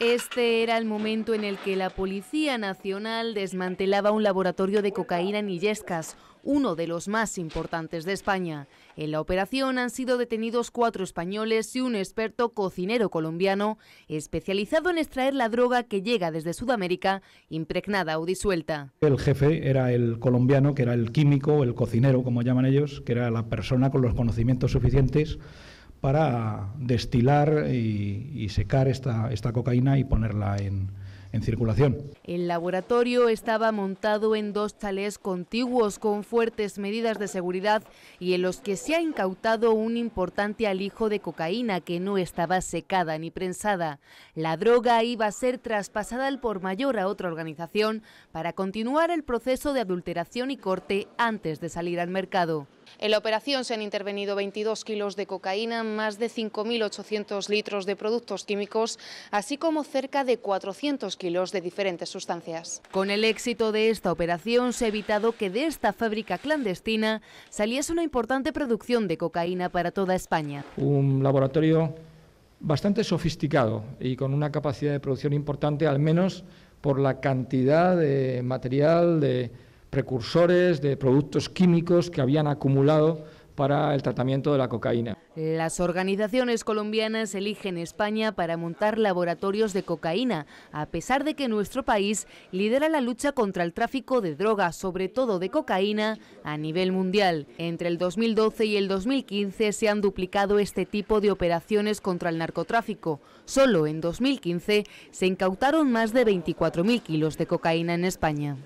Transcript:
Este era el momento en el que la Policía Nacional desmantelaba un laboratorio de cocaína en Illescas, uno de los más importantes de España. En la operación han sido detenidos cuatro españoles y un experto cocinero colombiano especializado en extraer la droga que llega desde Sudamérica impregnada o disuelta. El jefe era el colombiano, que era el químico, el cocinero, como llaman ellos, que era la persona con los conocimientos suficientes para destilar y, secar esta, esta cocaína y ponerla en, en circulación. El laboratorio estaba montado en dos chalés contiguos con fuertes medidas de seguridad y en los que se ha incautado un importante alijo de cocaína que no estaba secada ni prensada. La droga iba a ser traspasada al por mayor a otra organización para continuar el proceso de adulteración y corte antes de salir al mercado. En la operación se han intervenido 22 kilos de cocaína, más de 5.800 litros de productos químicos, así como cerca de 400 kilos de diferentes sustancias. Con el éxito de esta operación se ha evitado que de esta fábrica clandestina saliese una importante producción de cocaína para toda España. Un laboratorio bastante sofisticado y con una capacidad de producción importante, al menos por la cantidad de material, de precursores, de productos químicos que habían acumulado para el tratamiento de la cocaína. Las organizaciones colombianas eligen España para montar laboratorios de cocaína, a pesar de que nuestro país lidera la lucha contra el tráfico de drogas, sobre todo de cocaína, a nivel mundial. Entre el 2012 y el 2015 se han duplicado este tipo de operaciones contra el narcotráfico. Solo en 2015 se incautaron más de 24.000 kilos de cocaína en España.